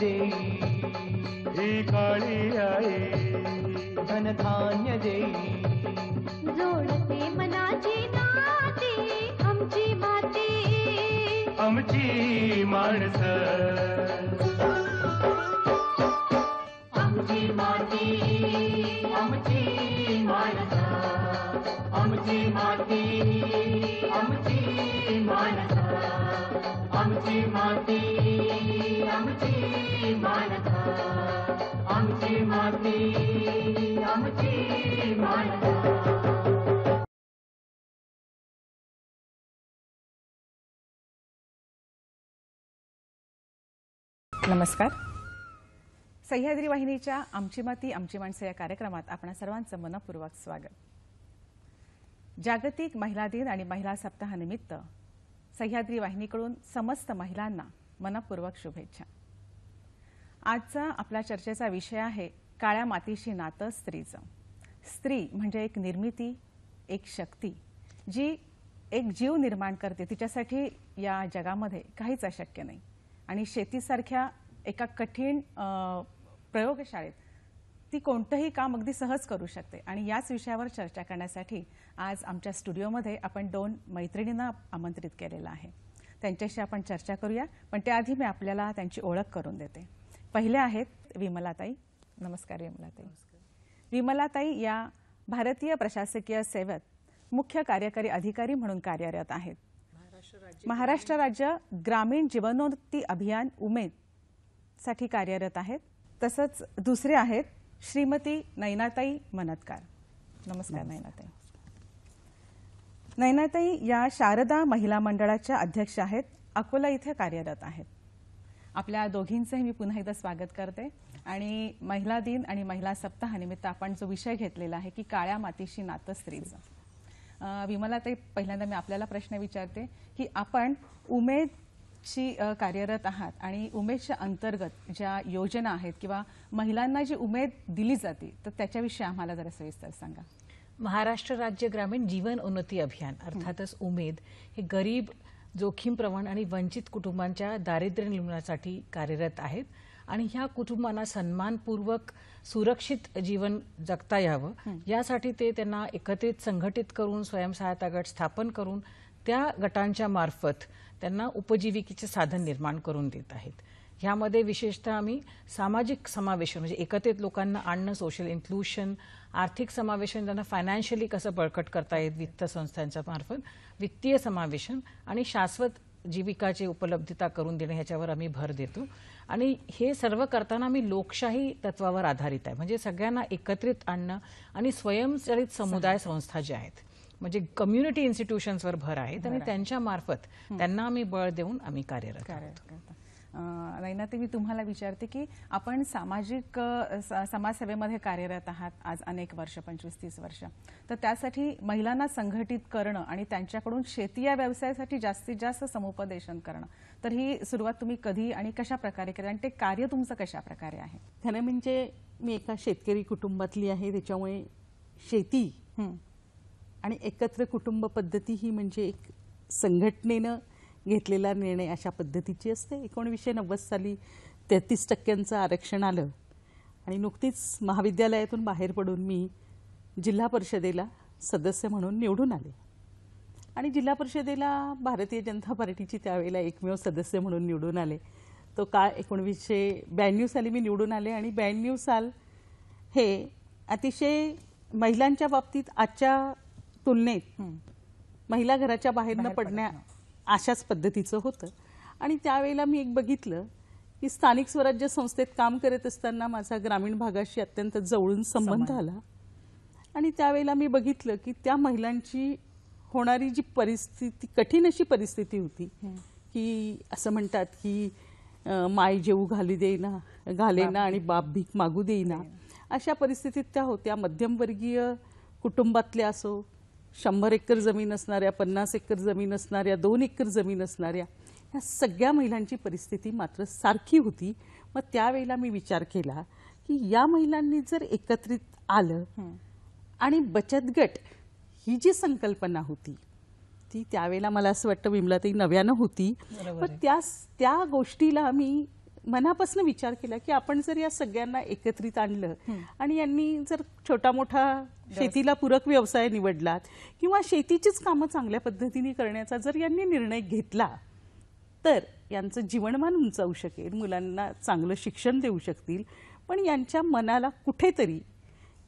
देई काळी आई धनधान्य देई जोडते मनाची नाती आमची माती आमची माणसं आमची माती आमची माणसं आमची माती आमची माणसं आमची माती नमस्कार सह्याद्री वाहिनीच्या आमची माती आमची माणसं या कार्यक्रमात आपण सर्वांचं मनपूर्वक स्वागत जागतिक महिला दिन आणि महिला सप्ताहानिमित्त सह्याद्री वाहिनीकडून समस्त महिलांना मनपूर्वक शुभेच्छा आजचा आपला चर्चेचा विषय आहे काळ्या मातीशी नातं स्त्रीचं स्त्री म्हणजे एक निर्मिती एक शक्ती जी एक जीव निर्माण करते तिच्यासाठी या जगामध्ये काहीच अशक्य नाही आणि शेतीसारख्या एका कठीण प्रयोगशाळेत ती कोणतंही काम अगदी सहज करू शकते आणि याच विषयावर चर्चा करण्यासाठी आज आमच्या स्टुडिओमध्ये आपण दोन मैत्रिणींना आमंत्रित केलेलं आहे त्यांच्याशी आपण चर्चा करूया पण त्याआधी मी आपल्याला त्यांची ओळख करून देते पहिल्या आहेत विमलाताई नमस्कार विमलाताई विमलाताई या भारतीय प्रशासकीय सेवेत मुख्य कार्यकारी अधिकारी म्हणून कार्यरत आहेत महाराष्ट्र राज्य ग्रामीण जीवनोन्नती अभियान उमेद साठी कार्यरत आहेत तसंच दुसरे आहेत श्रीमती नैनाताई मनतकार नमस्कार नैनाताई नैनाताई या शारदा महिला मंडळाच्या अध्यक्ष आहेत अकोला इथे कार्यरत आहेत आपल्या दोघींचंही मी पुन्हा एकदा स्वागत करते आणि महिला दिन आणि महिला सप्ताहानिमित्त आपण जो विषय घेतलेला आहे की काळ्या मातीशी नातं स्त्रीचं विमला ते पहिल्यांदा मी आपल्याला प्रश्न विचारते की आपण उमेद शी कार्यरत आहात आणि उमेदच्या अंतर्गत ज्या योजना आहेत किंवा महिलांना जी उमेद दिली जाते तर त्याच्याविषयी आम्हाला जरा सविस्तर सांगा महाराष्ट्र राज्य ग्रामीण जीवन उन्नती अभियान अर्थातच उमेद हे गरीब जोखीमप्रवण आणि वंचित कुटुंबांच्या दारिद्र्य निर्मूलनासाठी कार्यरत आहेत आणि ह्या कुटुंबांना सन्मानपूर्वक सुरक्षित जीवन जगता यावं यासाठी ते त्यांना एकत्रित संघटित करून स्वयंसहायता गट स्थापन करून त्या गटांच्या मार्फत त्यांना उपजीविकेचे साधन निर्माण करून देत आहेत ह्यामध्ये विशेषतः आम्ही सामाजिक समावेशन म्हणजे एकत्रित लोकांना आणणं सोशल इन्क्लुशन आर्थिक समावेशन त्यांना फायनान्शियली कसं बळकट करता येईल वित्त संस्थांच्या मार्फत वित्तीय समावेशन आणि शाश्वत जीविकाची उपलब्धता करून देणे ह्याच्यावर आम्ही भर देतो आणि हे सर्व करताना आम्ही लोकशाही तत्वावर आधारित आहे म्हणजे सगळ्यांना एकत्रित आणणं आणि स्वयंचलित समुदाय संस्था ज्या आहेत म्हणजे कम्युनिटी इन्स्टिट्यूशन्सवर भर आहेत आणि त्यांच्या मार्फत त्यांना आम्ही बळ देऊन आम्ही कार्यरत नैना मी तुम्हाला विचारते की आपण सामाजिक समाजसेवेमध्ये कार्यरत आहात आज अनेक वर्ष पंचवीस तीस वर्ष तर त्यासाठी महिलांना संघटित करणं आणि त्यांच्याकडून शेती या व्यवसायासाठी जास्तीत जास्त समुपदेशन करणं तर ही सुरुवात तुम्ही कधी आणि कशा प्रकारे केली आणि ते कार्य तुमचं कशा प्रकारे आहे खरं म्हणजे मी एका शेतकरी कुटुंबातली आहे त्याच्यामुळे शेती आणि एकत्र कुटुंब पद्धती ही म्हणजे एक संघटनेनं घेतलेला निर्णय अशा पद्धतीची असते एकोणीसशे नव्वद साली तेहतीस टक्क्यांचं आरक्षण आलं आणि नुकतीच महाविद्यालयातून बाहेर पडून मी जिल्हा परिषदेला सदस्य म्हणून निवडून आले आणि जिल्हा परिषदेला भारतीय जनता पार्टीची त्यावेळेला एकमेव सदस्य म्हणून निवडून आले तो काळ एकोणवीसशे ब्याण्णव साली मी निवडून आले आणि ब्याण्णव साल हे अतिशय महिलांच्या बाबतीत आजच्या तुलनेत महिला घराच्या बाहेर न पडण्या अशाच पद्धतीचं होतं आणि त्यावेळेला मी एक बघितलं की स्थानिक स्वराज्य संस्थेत काम करत असताना माझा ग्रामीण भागाशी अत्यंत जवळून संबंध आला आणि त्यावेळेला मी बघितलं की त्या महिलांची होणारी जी परिस्थिती कठीण अशी परिस्थिती होती की असं म्हणतात की माय जेऊ घाली देईना घालेना आणि बाप भीक मागू देईना अशा परिस्थितीत त्या होत्या मध्यमवर्गीय कुटुंबातल्या असो शंभर एकर जमीन असणाऱ्या पन्नास एकर जमीन असणाऱ्या दोन एकर जमीन असणाऱ्या ह्या सगळ्या महिलांची परिस्थिती मात्र सारखी होती मग त्यावेळेला मी विचार केला की या महिलांनी जर एकत्रित आलं आणि बचत गट ही जी संकल्पना होती ती त्यावेळेला मला असं वाटतं विमलाताई नव्यानं होती पण त्या त्या गोष्टीला मी मनापासून विचार केला की आपण जर या सगळ्यांना एकत्रित आणलं आणि यांनी जर छोटा मोठा शेतीला पूरक व्यवसाय निवडलात किंवा शेतीचीच कामं चांगल्या पद्धतीने करण्याचा जर यांनी निर्णय घेतला तर यांचं जीवनमान उंचावू शकेल मुलांना चांगलं शिक्षण देऊ शकतील पण यांच्या मनाला कुठेतरी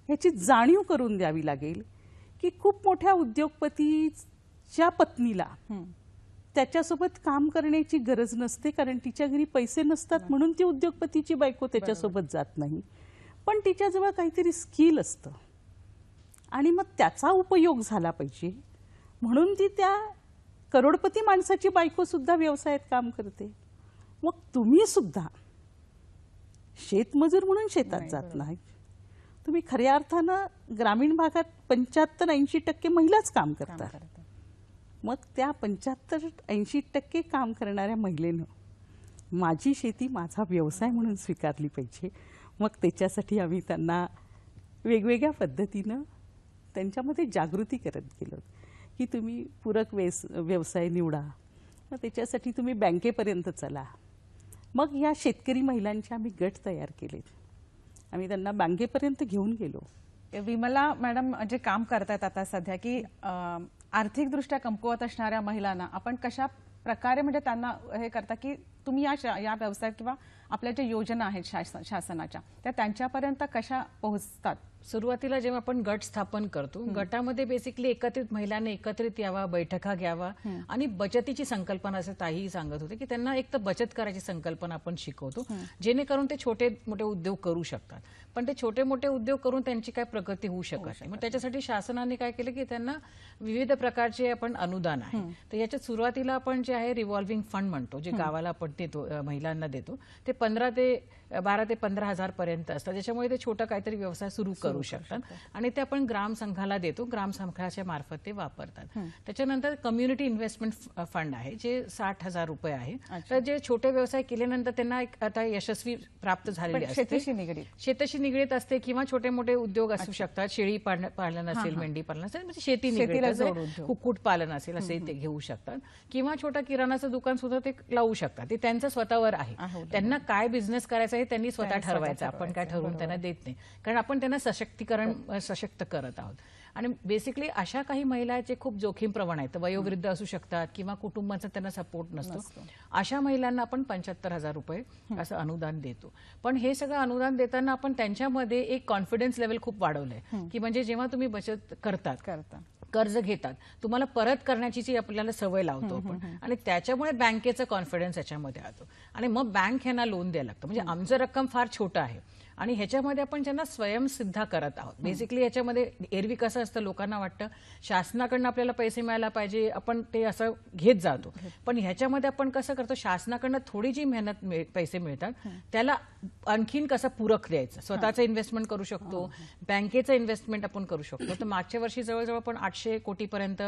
ह्याची जाणीव करून द्यावी लागेल की खूप मोठ्या उद्योगपतीच्या पत्नीला त्याच्यासोबत काम करण्याची गरज नसते कारण तिच्या घरी पैसे नसतात म्हणून ती उद्योगपतीची बायको त्याच्यासोबत जात नाही पण तिच्याजवळ काहीतरी स्किल असतं आणि मग त्याचा उपयोग झाला पाहिजे म्हणून ती त्या करोडपती माणसाची बायकोसुद्धा व्यवसायात काम करते मग तुम्ही सुद्धा शेतमजूर म्हणून शेतात जात नाही तुम्ही खऱ्या अर्थानं ग्रामीण भागात पंच्याहत्तर ऐंशी टक्के महिलाच काम करतात मग त्या पंच्याहत्तर ऐंशी टक्के काम करणाऱ्या महिलेनं माझी शेती माझा व्यवसाय म्हणून स्वीकारली पाहिजे मग त्याच्यासाठी आम्ही त्यांना वेगवेगळ्या पद्धतीनं त्यांच्यामध्ये जागृती करत गेलो की तुम्ही पूरक वेस व्यवसाय निवडा मग त्याच्यासाठी तुम्ही बँकेपर्यंत चला मग या शेतकरी महिलांचे आम्ही गट तयार केलेत आम्ही त्यांना बँकेपर्यंत घेऊन गेलो विमला मॅडम जे काम करतात आता सध्या की आर्थिकदृष्ट्या कमकुवत असणाऱ्या महिलांना आपण कशा प्रकारे म्हणजे त्यांना हे करता की तुम्ही या या व्यवसायात किंवा आपल्या ज्या योजना आहेत शासनाच्या त्या त्यांच्यापर्यंत कशा पोहोचतात सुरुवातीला जेव्हा आपण गट स्थापन करतो गटामध्ये बेसिकली एकत्रित महिलांनी एकत्रित यावा बैठका घ्यावा आणि बचतीची संकल्पना असं ताईही सांगत होते की त्यांना एक तर बचत करायची संकल्पना आपण शिकवतो जेणेकरून ते छोटे मोठे उद्योग करू शकतात पण ते छोटे मोठे उद्योग करून त्यांची काय प्रगती होऊ शकत नाही मग त्याच्यासाठी शासनाने काय केलं की त्यांना विविध प्रकारचे आपण अनुदान आहे तर याच्या सुरुवातीला आपण जे आहे रिव्हॉल्व्हिंग फंड म्हणतो जे गावाला आपण देतो महिलांना देतो ते पंधरा ते बारा ते पंधरा हजार पर्यंत असतात ज्याच्यामुळे ते छोटा काहीतरी व्यवसाय सुरू करू शकतात आणि ते आपण ग्राम संघाला देतो ग्राम संघाच्या मार्फत ते वापरतात त्याच्यानंतर कम्युनिटी इन्व्हेस्टमेंट फंड आहे जे साठ हजार रुपये आहे तर जे छोटे व्यवसाय केल्यानंतर त्यांना एक आता यशस्वी प्राप्त झालेले शेतीशी निगडीत शेतीशी निगडीत असते किंवा छोटे मोठे उद्योग असू शकतात शेळी पालन असेल मेंढी पालन असेल म्हणजे शेती कुक्कुट पालन असेल असे ते घेऊ शकतात किंवा छोटा किराणाचं दुकान सुद्धा ते लावू शकतात ते त्यांचं स्वतःवर आहे त्यांना काय बिझनेस करायचा हे त्यांनी स्वतः ठरवायचं आपण काय ठरवून त्यांना देत नाही कारण आपण त्यांना सशक्तीकरण हो. सशक्त करत आहोत आणि बेसिकली अशा काही महिला जे खूप प्रवण आहेत वयोवृद्ध असू शकतात किंवा कुटुंबाचा त्यांना सपोर्ट नसतो अशा महिलांना आपण पंच्याहत्तर हजार रुपये असं अनुदान देतो पण हे सगळं अनुदान देताना आपण त्यांच्यामध्ये एक कॉन्फिडन्स लेवल खूप वाढवलंय की म्हणजे जेव्हा तुम्ही बचत करतात करता कर्ज घेतात तुम्हाला परत करण्याची जी आपल्याला सवय लावतो आपण आणि त्याच्यामुळे बँकेचा कॉन्फिडन्स याच्यामध्ये आतो आणि मग बँक ह्यांना लोन द्यायला लागतं म्हणजे आमचं रक्कम फार छोटं आहे आणि ह्याच्यामध्ये आपण ज्यांना स्वयंसिद्धा करत आहोत बेसिकली याच्यामध्ये एरवी कसं असतं लोकांना वाटतं शासनाकडनं आपल्याला पैसे मिळायला पाहिजे आपण ते असं घेत जातो पण ह्याच्यामध्ये आपण कसं करतो शासनाकडनं थोडी जी मेहनत पैसे मिळतात त्याला आणखीन कसं पूरक द्यायचं स्वतःचं इन्व्हेस्टमेंट करू शकतो हो, हो. बँकेचं इन्व्हेस्टमेंट आपण करू शकतो तर मागच्या वर्षी जवळजवळ आपण आठशे कोटीपर्यंत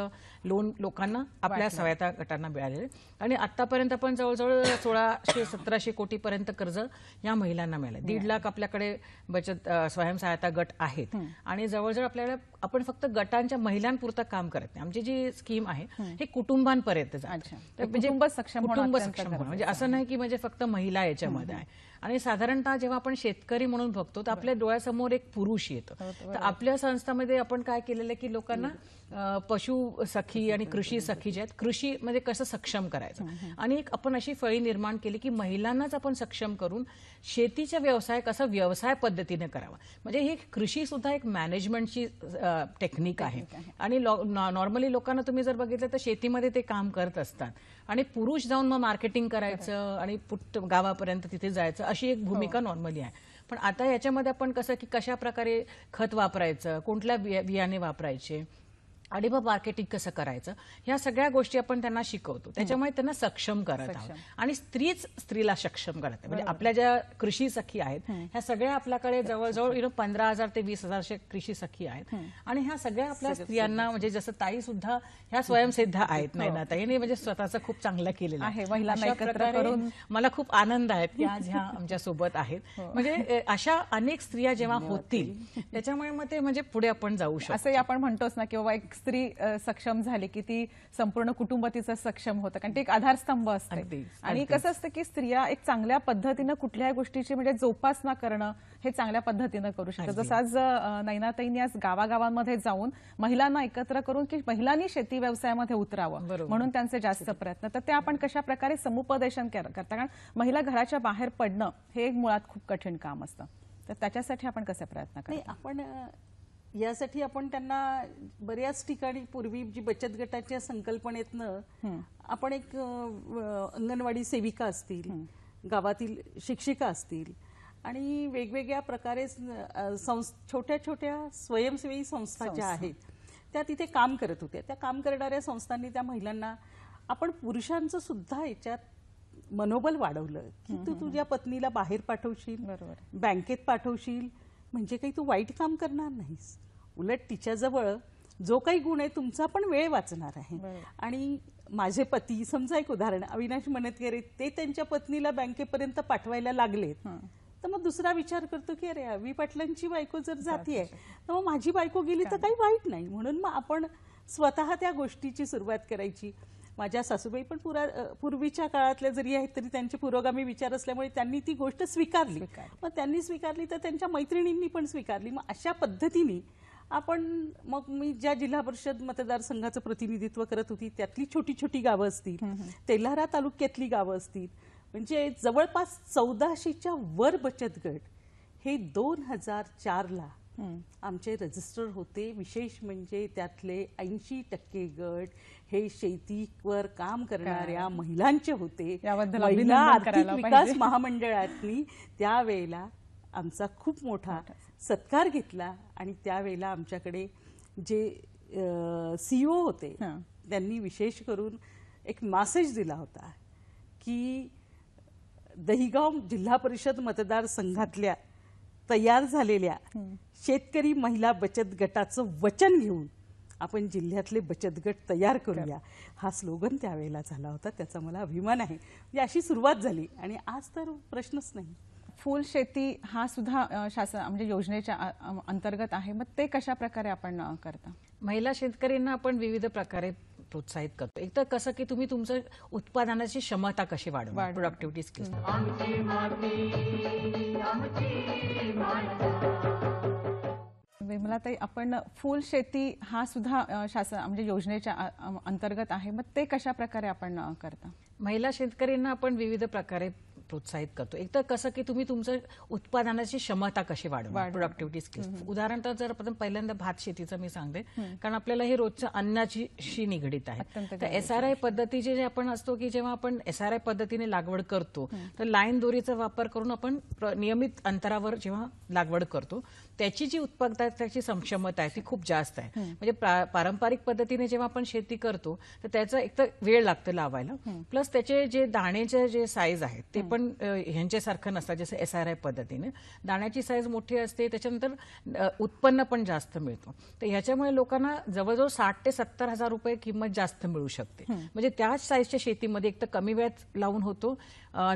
लोन लोकांना आपल्या सहायता गटांना मिळाले आणि आतापर्यंत आपण जवळजवळ सोळाशे सतराशे कोटीपर्यंत कर्ज या महिलांना मिळालं दीड लाख आपल्याकडे आपल्याकडे बचत स्वयं सहायता गट आहेत आणि जवळजवळ आपल्याला आपण फक्त गटांच्या महिलांपुरतं काम करत नाही आमची जी स्कीम आहे हे कुटुंबांपर्यंत म्हणजे कुटुंब सक्षम म्हणजे असं नाही की म्हणजे फक्त महिला याच्यामध्ये आहे आणि साधारणतः जेव्हा आपण शेतकरी म्हणून बघतो तर आपल्या डोळ्यासमोर एक पुरुष येतो तर आपल्या संस्थामध्ये आपण काय केलेलं की लोकांना पशु सखी आणि कृषी सखी जे आहेत कृषी म्हणजे कसं सक्षम करायचं आणि एक आपण अशी फळी निर्माण केली की महिलांनाच आपण सक्षम करून शेतीचा व्यवसाय कसा व्यवसाय पद्धतीने करावा म्हणजे ही कृषी सुद्धा एक मॅनेजमेंटची टेक्निक आहे आणि नॉर्मली लोकांना तुम्ही जर बघितलं तर शेतीमध्ये ते काम करत असतात आणि पुरुष जाऊन मग मार्केटिंग करायचं आणि पुट गावापर्यंत तिथे जायचं अशी एक भूमिका नॉर्मली हो. आहे पण आता याच्यामध्ये आपण कसं की कशा प्रकारे खत वापरायचं कुठल्या बियाणे वापरायचे अडिबा मार्केटिंग कसं करायचं ह्या सगळ्या गोष्टी आपण त्यांना शिकवतो त्याच्यामुळे त्यांना सक्षम करत आहोत आणि स्त्रीच स्त्रीला सक्षम करत म्हणजे आपल्या ज्या कृषी सखी आहेत ह्या सगळ्या आपल्याकडे जवळजवळ यु नो पंधरा हजार ते वीस हजारशे कृषी सखी आहेत आणि ह्या सगळ्या आपल्या स्त्रियांना म्हणजे जसं ताई सुद्धा ह्या स्वयंसिद्धा आहेत हो. नाही ना ताईने म्हणजे स्वतःचं खूप चांगलं केलेलं आहे महिला एकत्र करून मला खूप आनंद आहे की आज ह्या आमच्या सोबत आहेत हो. म्हणजे अशा अनेक स्त्रिया जेव्हा होतील त्याच्यामुळे मग ते म्हणजे पुढे आपण जाऊ शकतो असं आपण म्हणतोच ना की बाबा एक स्त्री सक्षम झाली की ती संपूर्ण कुटुंब तिचं सक्षम होतं कारण ती एक आधारस्तंभ असते आणि कसं असतं की स्त्रिया एक चांगल्या पद्धतीनं कुठल्याही गोष्टीची म्हणजे जोपासना करणं हे चांगल्या पद्धतीनं करू शकतं जसं आज नैनाताईंनी आज गावागावांमध्ये जाऊन महिलांना एकत्र करून की महिलांनी शेती व्यवसायामध्ये उतरावं म्हणून त्यांचे जास्त प्रयत्न तर ते आपण कशा प्रकारे समुपदेशन करता कारण महिला घराच्या बाहेर पडणं हे एक मुळात खूप कठीण काम असतं तर त्याच्यासाठी आपण कसे प्रयत्न करतो आपण यासाठी आपण त्यांना बऱ्याच ठिकाणी पूर्वी जी बचत गटाच्या संकल्पनेतनं आपण एक अंगणवाडी सेविका असतील गावातील शिक्षिका असतील आणि वेगवेगळ्या प्रकारे छोट्या छोट्या स्वयंसेवी संस्था ज्या आहेत त्या तिथे काम करत होत्या त्या काम करणाऱ्या संस्थांनी त्या महिलांना आपण पुरुषांचं सुद्धा याच्यात मनोबल वाढवलं की तू तुझ्या पत्नीला बाहेर पाठवशील बँकेत पाठवशील म्हणजे काही तू वाईट काम करणार नाहीस उलट तिच्याजवळ जो काही गुण आहे तुमचा पण वेळ वाचणार आहे आणि माझे पती समजा एक उदाहरण अविनाश म्हणत अरे ते त्यांच्या पत्नीला बँकेपर्यंत पाठवायला लागलेत तर मग दुसरा विचार करतो की अरे अवी पाटलांची बायको जर आहे तर मग माझी बायको गेली तर काही वाईट नाही म्हणून मग आपण स्वतः त्या गोष्टीची सुरुवात करायची माझ्या सासूबाई पण पुरा पूर्वीच्या काळातल्या जरी आहेत तरी त्यांचे पुरोगामी विचार असल्यामुळे त्यांनी ती गोष्ट स्वीकारली मग त्यांनी स्वीकारली तर त्यांच्या मैत्रिणींनी पण स्वीकारली मग अशा पद्धतीने आपण मग मी ज्या जिल्हा परिषद मतदारसंघाचं प्रतिनिधित्व करत होती त्यातली छोटी छोटी गावं असतील तेल्हारा तालुक्यातली गावं असतील म्हणजे जवळपास चौदाशेच्या वर बचत गट हे दोन हजार चारला आमचे रजिस्टर होते विशेष म्हणजे त्यातले ऐंशी टक्के गट हे शेतीवर काम करणाऱ्या महिलांचे होते महिला आर्थिक विकास महामंडळातली त्यावेळेला आमचा खूप मोठा सत्कार घेतला आणि त्यावेळेला आमच्याकडे जे सीईओ e होते त्यांनी विशेष करून एक मॅसेज दिला होता की दहिगाव जिल्हा परिषद मतदारसंघातल्या तयार झालेल्या शेतकरी महिला बचत गटाचं वचन घेऊन आपण जिल्ह्यातले बचत गट तयार करूया हा स्लोगन त्यावेळेला झाला होता त्याचा मला अभिमान आहे अशी सुरुवात झाली आणि आज तर प्रश्नच नाही फुल शेती हा सुद्धा शासन म्हणजे योजनेच्या अंतर्गत आहे मग ते कशा प्रकारे आपण करता महिला शेतकऱ्यांना आपण विविध प्रकारे प्रोत्साहित करतो एक तर कसं की तुम्ही तुमचं उत्पादनाची क्षमता कशी वाढवा प्रोडक्टिव्हिटी स्किल्स निर्मलाताई आपण फुल शेती हा सुद्धा शासन म्हणजे योजनेच्या अंतर्गत आहे मग ते कशा प्रकारे आपण करता महिला शेतकऱ्यांना आपण विविध प्रकारे प्रोत्साहित करतो एक तर कसं की तुम्ही तुमचं उत्पादनाची क्षमता कशी वाढवा प्रोडक्टिव्हिटी स्किल्स उदाहरणार्थ जर आपण पहिल्यांदा भात शेतीचं मी सांगते कारण आपल्याला हे रोजच्या अन्नाची शी निगडीत आहे तर एसआरआय पद्धतीचे जे आपण असतो की जेव्हा आपण एसआरआय पद्धतीने लागवड करतो तर लाईन दोरीचा वापर करून आपण नियमित अंतरावर जेव्हा लागवड करतो त्याची जी त्याची क्षमता आहे ती खूप जास्त आहे म्हणजे पारंपरिक पद्धतीने जेव्हा आपण शेती करतो तर त्याचा एक तर वेळ लागतो लावायला प्लस त्याचे जे दाण्याचे जे साईज आहेत ते पण ह्यांच्यासारखं नसतात जसं एस आर आय पद्धतीने दाण्याची साईज मोठी असते त्याच्यानंतर उत्पन्न पण जास्त मिळतो तर ह्याच्यामुळे लोकांना जवळजवळ साठ ते सत्तर हजार रुपये किंमत जास्त मिळू शकते म्हणजे त्याच साईजच्या शेतीमध्ये एक तर कमी वेळात लावून होतो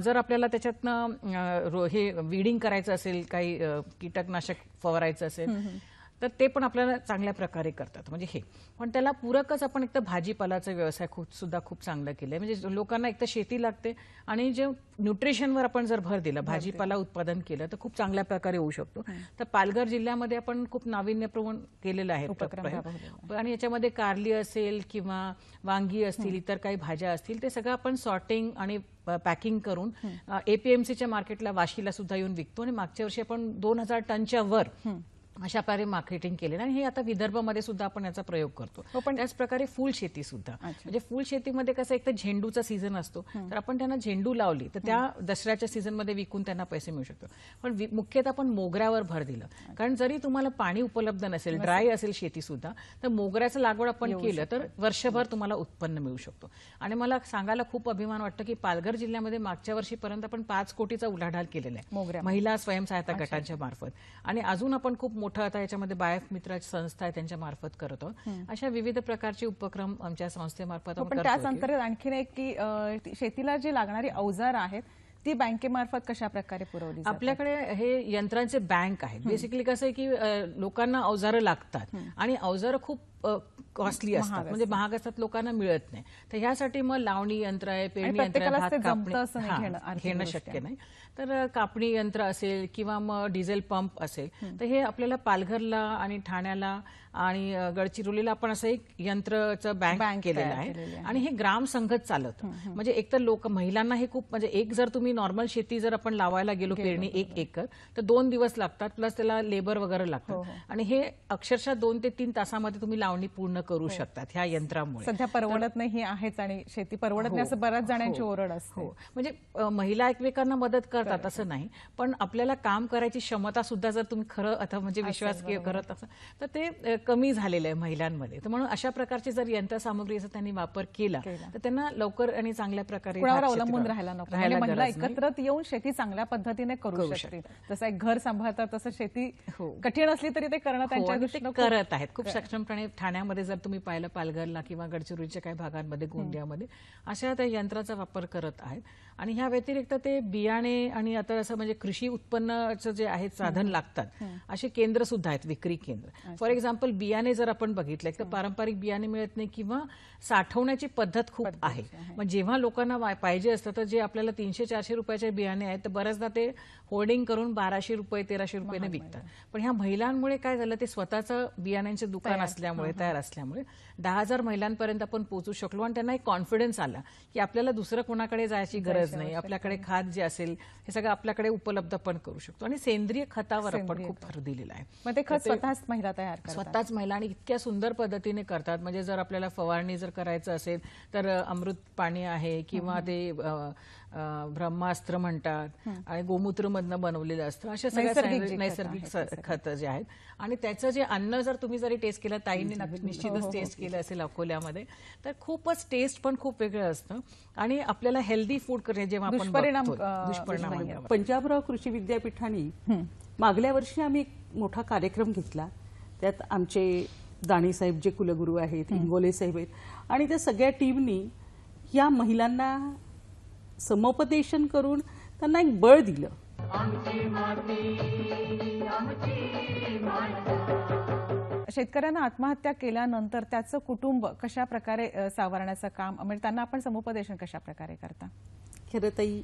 जर आपल्याला त्याच्यातनं हे विडिंग करायचं असेल काही कीटकनाशक For I said. तर ते पण आपल्याला चांगल्या प्रकारे करतात म्हणजे हे पण त्याला पूरकच आपण एक तर भाजीपालाचा व्यवसाय खूप सुद्धा खूप चांगला केला म्हणजे लोकांना एक तर शेती लागते आणि जे न्यूट्रिशनवर आपण जर भर दिला भाजीपाला उत्पादन केलं तर खूप चांगल्या प्रकारे होऊ शकतो तर पालघर जिल्ह्यामध्ये आपण खूप नाविन्यप्रवण केलेलं आहे आणि याच्यामध्ये कारली असेल किंवा वांगी असतील इतर काही भाज्या असतील ते सगळं आपण सॉर्टिंग आणि पॅकिंग करून एपीएमसीच्या मार्केटला वाशीला सुद्धा येऊन विकतो आणि मागच्या वर्षी आपण दोन हजार टनच्या वर अशा प्रकारे मार्केटिंग केलेलं आणि हे आता विदर्भामध्ये सुद्धा आपण याचा प्रयोग करतो हो, पण त्याचप्रकारे प्रकारे फुल शेती सुद्धा म्हणजे फुल शेतीमध्ये कसं एक तर झेंडूचा सीझन असतो तर आपण त्यांना झेंडू लावली तर त्या दसऱ्याच्या सीझनमध्ये विकून त्यांना पैसे मिळू शकतो पण मुख्यतः आपण मोगऱ्यावर भर दिला कारण जरी तुम्हाला पाणी उपलब्ध नसेल ड्राय असेल शेती सुद्धा तर मोगऱ्याचं लागवड आपण केलं तर वर्षभर तुम्हाला उत्पन्न मिळू शकतो आणि मला सांगायला खूप अभिमान वाटतं की पालघर जिल्ह्यामध्ये मागच्या वर्षीपर्यंत आपण पाच कोटीचा उलाढाल केलेला आहे महिला स्वयंसहायता गटांच्या मार्फत आणि अजून आपण खूप मोठं आता याच्यामध्ये बायफ मित्राची संस्था आहे त्यांच्या मार्फत करतो अशा विविध प्रकारचे उपक्रम आमच्या संस्थेमार्फत पण त्याच अंतर्गत आणखीन एक की शेतीला जे लागणारी अवजार आहेत ती बँकेमार्फत कशा प्रकारे पुरवली आपल्याकडे हे यंत्रांचे बँक आहेत बेसिकली कसं आहे की लोकांना अवजारं लागतात आणि अवजारं खूप कॉस्टली असतात म्हणजे महाग असतात लोकांना मिळत नाही तर ह्यासाठी मग लावणी यंत्र आहे पेरणी यंत्र घेणं शक्य नाही तर कापणी यंत्र असेल किंवा मग डिझेल पंप असेल तर हे आपल्याला पालघरला आणि ठाण्याला आणि गडचिरोलीला आपण असं एक यंत्रचं बँक केलेलं आहे आणि हे ग्राम संघच चालत म्हणजे एकतर लोक महिलांना हे खूप म्हणजे एक जर तुम्ही नॉर्मल शेती जर आपण लावायला गेलो पेरणी एक एकर तर दोन दिवस लागतात प्लस त्याला लेबर वगैरे लागतात हो, हो. आणि हे अक्षरशः दोन ते तीन तासामध्ये तुम्ही लावणी लावणी पूर्ण करू हो. शकतात ह्या यंत्रामुळे सध्या परवडत नाही आहेच आणि शेती परवडत नाही असं हो. बऱ्याच जणांची हो. ओरड असते म्हणजे महिला एकमेकांना मदत करतात असं नाही पण आपल्याला काम करायची क्षमता सुद्धा जर तुम्ही खरं अथवा म्हणजे विश्वास करत असाल तर ते कमी झालेलं आहे महिलांमध्ये तर म्हणून अशा प्रकारची जर यंत्रसामग्रीचा त्यांनी वापर केला तर त्यांना लवकर आणि चांगल्या प्रकारे अवलंबून राहायला नको म्हणजे महिला एकत्र येऊन शेती चांगल्या पद्धतीने करू शकते जसं एक घर सांभाळतात तसं शेती कठीण असली तरी ते करणं त्यांच्या करत आहेत खूप सक्षमपणे ठाण्यामध्ये जर तुम्ही पाहिलं पालघरला किंवा गडचिरोलीच्या काही भागांमध्ये गोंदियामध्ये अशा त्या यंत्राचा वापर करत आहेत आणि ह्या व्यतिरिक्त ते बियाणे आणि आता असं म्हणजे कृषी उत्पन्नाचं जे आहे साधन लागतात असे केंद्र सुद्धा आहेत विक्री केंद्र फॉर एक्झाम्पल बियाणे जर आपण बघितलं तर पारंपरिक बियाणे मिळत नाही किंवा साठवण्याची पद्धत खूप आहे मग जेव्हा लोकांना पाहिजे असतं तर जे आपल्याला तीनशे चारशे रुपयाचे बियाणे आहेत तर बऱ्याचदा ते होर्डिंग करून बाराशे रुपये तेराशे रुपयाने विकतात पण ह्या महिलांमुळे काय झालं ते स्वतःचं बियाण्यांचे दुकान असल्यामुळे तयार असल्यामुळे दहा हजार महिलांपर्यंत आपण पोहोचू शकलो आणि त्यांना एक कॉन्फिडन्स आला की आपल्याला दुसरं कोणाकडे जायची गरज गरज नाही आपल्याकडे खाद जे असेल हे सगळं आपल्याकडे उपलब्ध पण करू शकतो आणि सेंद्रिय खतावर आपण खूप भर दिलेला आहे मग ते खत स्वतःच महिला तयार स्वतःच महिला आणि इतक्या सुंदर पद्धतीने करतात म्हणजे जर आपल्याला फवारणी जर करायचं असेल तर अमृत पाणी आहे किंवा ते ब्रह्मास्त्र म्हणतात आणि गोमूत्रमधनं बनवलेलं असतं अशा सगळ्या नैसर्गिक खतं जे आहेत आणि त्याचं जे अन्न जर तुम्ही जरी टेस्ट केलं ताईंनी निश्चितच टेस्ट हो, हो, हो. केलं असेल अकोल्यामध्ये तर खूपच टेस्ट पण खूप वेगळं असतं आणि आपल्याला हेल्दी फूड करणे जेव्हा दुष्परिणाम पंजाबराव कृषी विद्यापीठाने मागल्या वर्षी आम्ही एक मोठा कार्यक्रम घेतला त्यात आमचे साहेब जे कुलगुरू आहेत इंगोले साहेब आहेत आणि त्या सगळ्या टीमनी या महिलांना समुपदेशन करून त्यांना एक बळ दिलं शेतकऱ्यांना आत्महत्या केल्यानंतर त्याचं कुटुंब कशा प्रकारे सावरण्याचं काम म्हणजे त्यांना आपण समुपदेशन कशा प्रकारे करता खरं ताई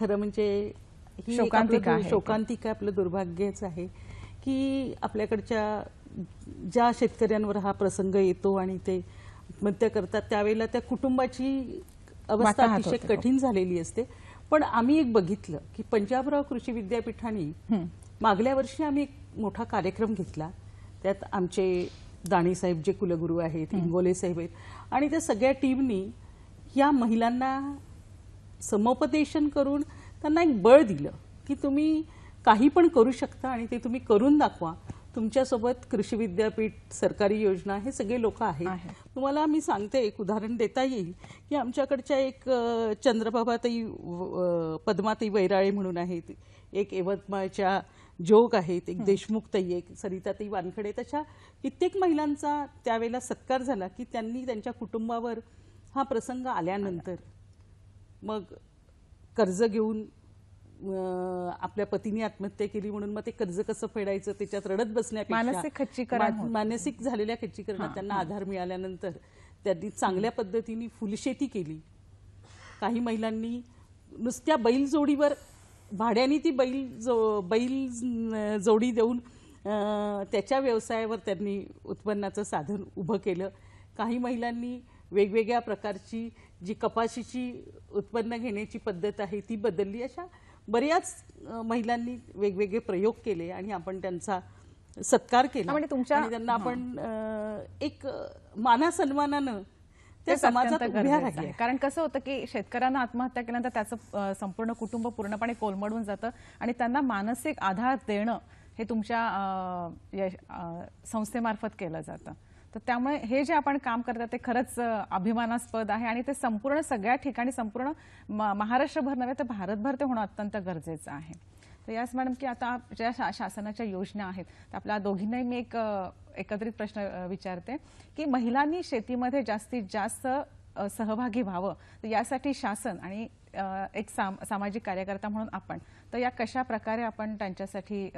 खरं म्हणजे ही शोकांतिका शोकांतिका आपलं दुर्भाग्यच आहे की आपल्याकडच्या ज्या शेतकऱ्यांवर हा प्रसंग येतो आणि ते आत्महत्या करतात त्यावेळेला त्या कुटुंबाची अवस्था अतिशय हो. कठीण झालेली असते पण आम्ही एक बघितलं की पंजाबराव कृषी विद्यापीठाने मागल्या वर्षी आम्ही एक मोठा कार्यक्रम घेतला त्यात आमचे दाणेसाहेब जे कुलगुरू आहेत हिंगोले साहेब आहेत आणि त्या सगळ्या टीमनी या महिलांना समुपदेशन करून त्यांना एक बळ दिलं की तुम्ही काही पण करू शकता आणि ते तुम्ही करून दाखवा तुमच्यासोबत कृषी विद्यापीठ सरकारी योजना हे सगळे लोक आहेत तुम्हाला मी सांगते एक उदाहरण देता येईल की आमच्याकडच्या एक चंद्रबाबाताई पद्माताई वैराळे म्हणून आहेत एक यवतमाळच्या जोग आहेत एक देशमुख ताई एक सरिताताई वानखडे तशा कित्येक महिलांचा त्यावेळेला सत्कार झाला की त्यांनी त्यांच्या कुटुंबावर हा प्रसंग आल्यानंतर मग कर्ज घेऊन आपल्या पतीने आत्महत्या केली म्हणून मग ते कर्ज कसं फेडायचं त्याच्यात रडत बसण्यापेक्षा मानसिक झालेल्या खच्चीकरणात त्यांना आधार मिळाल्यानंतर त्यांनी चांगल्या पद्धतीने फुलशेती केली काही महिलांनी नुसत्या बैलजोडीवर भाड्याने ती बैल जो बैल जोडी देऊन त्याच्या व्यवसायावर त्यांनी उत्पन्नाचं साधन उभं केलं काही महिलांनी वेगवेगळ्या प्रकारची जी कपाशीची उत्पन्न घेण्याची पद्धत आहे ती बदलली अशा बऱ्याच महिलांनी वेगवेगळे प्रयोग केले आणि आपण त्यांचा सत्कार केला म्हणजे तुमच्या त्यांना आपण एक मानासन्मानानं त्या समाजात उभ्या राहिल्या कारण कसं होतं की शेतकऱ्यांना आत्महत्या केल्यानंतर त्याचं संपूर्ण कुटुंब पूर्णपणे कोलमडून जातं आणि त्यांना मानसिक आधार देणं हे तुमच्या संस्थेमार्फत केलं जातं तर त्यामुळे हे जे आपण काम करतात ते खरंच अभिमानास्पद आहे आणि ते संपूर्ण सगळ्या ठिकाणी संपूर्ण महाराष्ट्रभर नव्हे तर भारतभर ते होणं अत्यंत गरजेचं आहे तर याच मॅडम की आता ज्या शा शासनाच्या योजना आहेत तर आपल्या दोघींनाही मी एक एकत्रित प्रश्न विचारते की महिलांनी शेतीमध्ये जास्तीत जास्त सहभागी व्हावं तर यासाठी शासन आणि एक साम सामाजिक कार्यकर्ता म्हणून आपण तर या कशा प्रकारे आपण त्यांच्यासाठी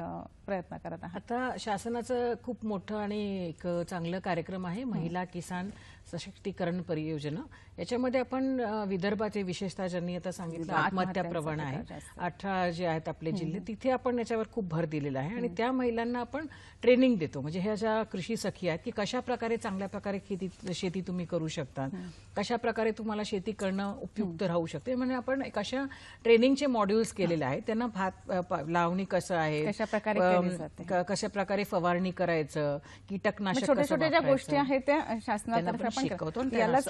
प्रयत्न करत आहात आता शासनाचं खूप मोठं आणि एक चांगलं कार्यक्रम आहे महिला किसान सशक्तीकरण परियोजना याच्यामध्ये आपण विदर्भाचे विशेषतः ज्यांनी आता सांगितलं आत्महत्या प्रवण आहे अठरा जे आहेत आपले जिल्हे तिथे आपण याच्यावर खूप भर दिलेला आहे आणि त्या महिलांना आपण ट्रेनिंग देतो म्हणजे ह्या ज्या कृषी सखी आहेत की कशा प्रकारे चांगल्या प्रकारे शेती तुम्ही करू शकता कशा प्रकारे तुम्हाला शेती करणं उपयुक्त राहू शकते म्हणजे आपण एक अशा ट्रेनिंगचे मॉड्यूल्स केलेले आहेत त्यांना ना भात लावणी कसं आहे कशा प्रकारे कशा प्रकारे फवारणी करायचं कीटकनाशक छोट्या छोट्या ज्या गोष्टी आहेत त्या शासनातर्फे शिकवतो यालाच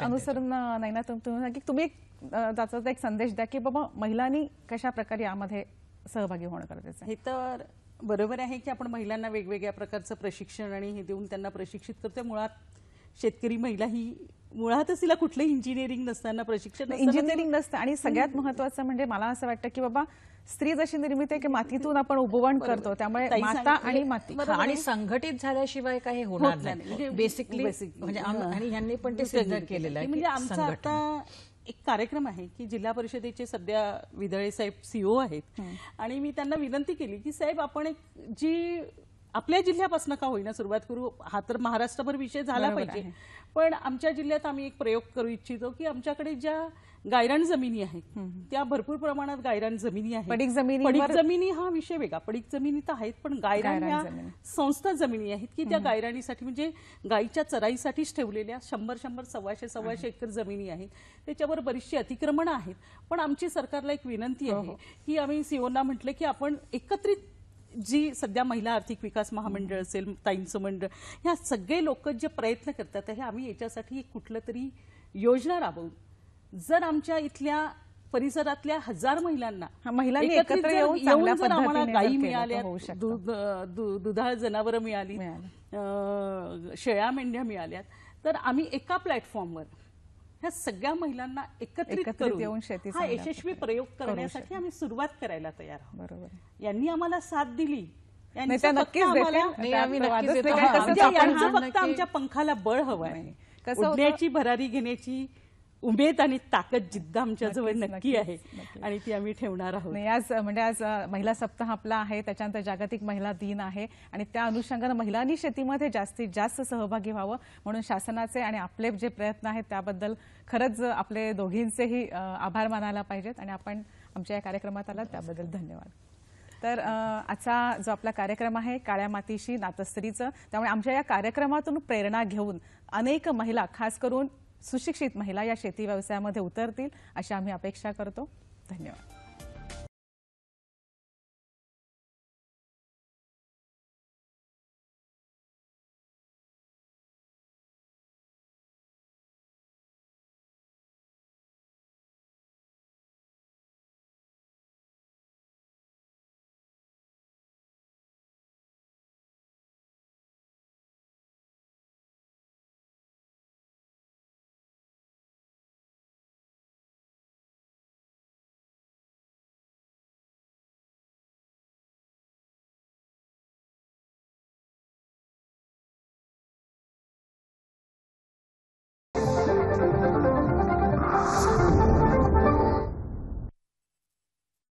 तुम्ही तुम्ही त्याचा एक संदेश द्या की बाबा महिलांनी कशा प्रकारे यामध्ये सहभागी होणं गरजेचं आहे हे तर बरोबर आहे की आपण महिलांना वेगवेगळ्या प्रकारचं प्रशिक्षण आणि हे देऊन त्यांना प्रशिक्षित करतोय मुळात शेतकरी महिला ही मुळातच तिला कुठलं इंजिनिअरिंग नसताना प्रशिक्षण इंजिनिअरिंग नसतं आणि सगळ्यात महत्वाचं म्हणजे मला असं वाटतं की बाबा स्त्री जशी निर्मित आहे की मातीतून आपण उभवण करतो त्यामुळे माता आणि माती आणि संघटित झाल्याशिवाय काही होणार नाही बेसिकली म्हणजे, म्हणजे आणि यांनी पण ते सिद्ध केलेलं आहे म्हणजे आमचा आता एक कार्यक्रम आहे की जिल्हा परिषदेचे सध्या विदळे साहेब सीओ e आहेत आणि मी त्यांना विनंती केली की साहेब आपण एक जी आपल्या जिल्ह्यापासून का होईना सुरुवात करू हा तर महाराष्ट्रभर विषय झाला पाहिजे पण आमच्या जिल्ह्यात आम्ही एक प्रयोग करू इच्छितो की आमच्याकडे ज्या गायरान जमिनी आहेत त्या भरपूर प्रमाणात गायरान जमिनी आहेत पडीक जमिनी पडीक जमिनी हा विषय वेगळा पडीक जमिनी तर आहेत पण गायरान या संस्था जमिनी आहेत की त्या गायराणीसाठी म्हणजे गायीच्या चराईसाठीच ठेवलेल्या शंभर शंभर सव्वाशे सव्वाशे एकर जमिनी आहेत त्याच्यावर बरीचशी अतिक्रमणं आहेत पण आमची सरकारला एक विनंती हो, आहे हो. की आम्ही सीओना म्हटलं की आपण एकत्रित जी सध्या महिला आर्थिक विकास महामंडळ असेल ताईंचं मंडळ ह्या सगळे लोक जे प्रयत्न करतात हे आम्ही याच्यासाठी कुठलं तरी योजना राबवू जर आमच्या इथल्या परिसरातल्या हजार महिलांना महिलांनी एकत्र येऊन जर आम्हाला मिळाल्या दुधाळ जनावरं मिळाली शेळ्या मेंढ्या मिळाल्यात तर आम्ही एका प्लॅटफॉर्मवर ह्या सगळ्या महिलांना एकत्रित येऊन शेती हा यशस्वी प्रयोग करण्यासाठी आम्ही सुरुवात करायला तयार आहोत बरोबर यांनी आम्हाला साथ दिली फक्त आमच्या पंखाला बळ हवं आहे कसं भरारी घेण्याची उमेद आणि ताकद जिद्द आमच्याजवळ नक्की आहे आणि ती आम्ही ठेवणार आहोत आज म्हणजे आज महिला सप्ताह आपला आहे त्याच्यानंतर जागतिक महिला दिन आहे आणि त्या अनुषंगानं महिलांनी शेतीमध्ये जास्तीत जास्त सहभागी व्हावं म्हणून शासनाचे आणि आपले जे प्रयत्न आहेत त्याबद्दल खरंच आपले दोघींचेही आभार मानायला पाहिजेत आणि आपण आमच्या या कार्यक्रमात आलात त्याबद्दल धन्यवाद तर आजचा जो आपला कार्यक्रम आहे काळ्या मातीशी नातस्त्रीचं त्यामुळे आमच्या या कार्यक्रमातून प्रेरणा घेऊन अनेक महिला खास करून सुशिक्षित महिला या शेती व्यवसायामध्ये उतरतील अशी आम्ही अपेक्षा करतो धन्यवाद